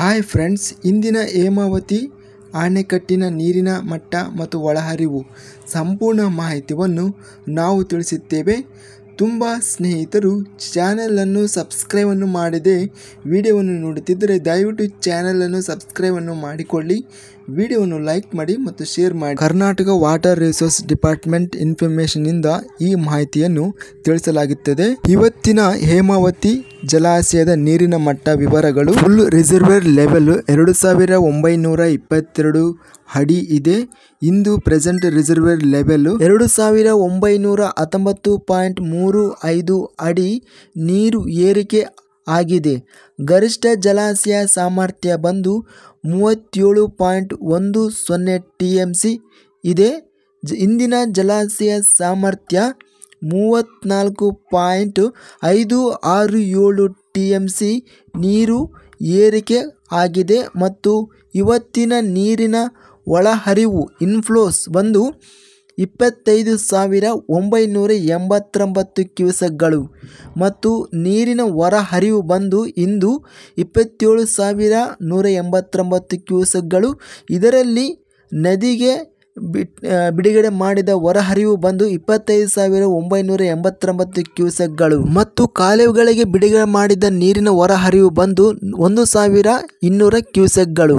hi friends ಇಂದಿನ ಹೇಮಾವತಿ ಆಣೆಕಟ್ಟಿನ ನೀರಿನ ಮಟ್ಟ ಮತ್ತು ಒಳಹರಿವು ಸಂಪೂರ್ಣ ಮಾಹಿತಿಯನ್ನು ನಾವು ತಿಳಿಸುತ್ತೇವೆ ತುಂಬ ಸ್ನೇಹಿತರು ಚಾನಲನ್ನು ಸಬ್ಸ್ಕ್ರೈಬನ್ನು ಮಾಡದೆ ವಿಡಿಯೋವನ್ನು ನೋಡುತ್ತಿದ್ದರೆ ದಯವಿಟ್ಟು ಚಾನಲನ್ನು ಸಬ್ಸ್ಕ್ರೈಬನ್ನು ಮಾಡಿಕೊಳ್ಳಿ ವಿಡಿಯೋವನ್ನು ಲೈಕ್ ಮಾಡಿ ಮತ್ತು ಶೇರ್ ಮಾಡಿ ಕರ್ನಾಟಕ ವಾಟರ್ ರಿಸೋರ್ಸ್ ಡಿಪಾರ್ಟ್ಮೆಂಟ್ ಇನ್ಫಾರ್ಮೇಷನ್ನಿಂದ ಈ ಮಾಹಿತಿಯನ್ನು ತಿಳಿಸಲಾಗುತ್ತದೆ ಇವತ್ತಿನ ಹೇಮಾವತಿ ಜಲಾಶಯದ ನೀರಿನ ಮಟ್ಟ ವಿವರಗಳು ಫುಲ್ ರಿಸರ್ವೇರ್ ಲೆವೆಲ್ ಎರಡು ಸಾವಿರ ಒಂಬೈನೂರ ಇಪ್ಪತ್ತೆರಡು ಅಡಿ ಇದೆ ಇಂದು ಪ್ರೆಸೆಂಟ್ ರಿಸರ್ವೇರ್ ಲೆವೆಲ್ ಎರಡು ಸಾವಿರ ಒಂಬೈನೂರ ಹತ್ತೊಂಬತ್ತು ಪಾಯಿಂಟ್ ಮೂರು ಐದು ಅಡಿ ನೀರು ಏರಿಕೆ ಆಗಿದೆ ಗರಿಷ್ಠ ಜಲಾಶಯ ಸಾಮರ್ಥ್ಯ ಬಂದು ಮೂವತ್ತೇಳು ಪಾಯಿಂಟ್ ಒಂದು ಸೊನ್ನೆ ಟಿ ಎಮ್ ಸಿ ಇದೆ ಇಂದಿನ ಜಲಾಶಯ ಸಾಮರ್ಥ್ಯ ಮೂವತ್ತ್ನಾಲ್ಕು ಪಾಯಿಂಟ್ ಐದು ಆರು ಏಳು ಟಿ ಎಮ್ ಸಿ ನೀರು ಏರಿಕೆ ಆಗಿದೆ ಮತ್ತು ಇವತ್ತಿನ ನೀರಿನ ಒಳಹರಿವು ಇನ್ಫ್ಲೋಸ್ ಬಂದು ಇಪ್ಪತ್ತೈದು ಸಾವಿರ ಒಂಬೈನೂರ ಎಂಬತ್ತೊಂಬತ್ತು ಕ್ಯೂಸೆಕ್ಗಳು ಮತ್ತು ನೀರಿನ ಹೊರಹರಿವು ಬಂದು ಇಂದು ಇಪ್ಪತ್ತೇಳು ಸಾವಿರ ನೂರ ಎಂಬತ್ತೊಂಬತ್ತು ಕ್ಯೂಸೆಕ್ಗಳು ಇದರಲ್ಲಿ ನದಿಗೆ ಬಿಟ್ ಬಿಡುಗಡೆ ಮಾಡಿದ ಹೊರಹರಿವು ಬಂದು ಇಪ್ಪತ್ತೈದು ಸಾವಿರ ಒಂಬೈನೂರ ಎಂಬತ್ತೊಂಬತ್ತು ಕ್ಯೂಸೆಕ್ಗಳು ಮತ್ತು ಕಾಲುವೆಗಳಿಗೆ ಬಿಡುಗಡೆ ಮಾಡಿದ ನೀರಿನ ಹೊರಹರಿವು ಬಂದು ಒಂದು ಸಾವಿರ ಇನ್ನೂರ ಕ್ಯೂಸೆಕ್ಗಳು